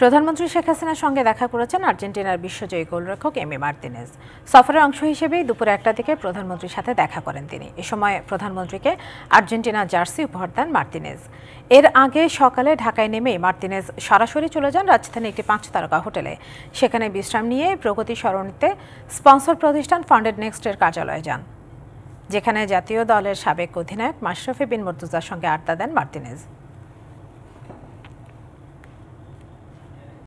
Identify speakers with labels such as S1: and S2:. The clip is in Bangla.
S1: প্রধানমন্ত্রী শেখ হাসিনার সঙ্গে দেখা করেছেন আর্জেন্টিনার বিশ্বজয়ী গোলরক্ষক এম এ মার্তিনেজ সফরের অংশ হিসেবেই দুপুর একটা থেকে প্রধানমন্ত্রীর সাথে দেখা করেন তিনি এ সময় প্রধানমন্ত্রীকে আর্জেন্টিনা জার্সি উপহার দেন মার্তিনেজ এর আগে সকালে ঢাকায় নেমে মার্তিনেজ সরাসরি চলে যান রাজধানীর একটি পাঁচ তারকা হোটেলে সেখানে বিশ্রাম নিয়ে প্রগতি সরণিতে স্পন্সর প্রতিষ্ঠান ফান্ডেড নেক্সটের কার্যালয়ে যান যেখানে জাতীয় দলের সাবেক অধিনায়ক মাশরফি বিন মর্তুজার সঙ্গে আড্ডা দেন মার্তিনেজ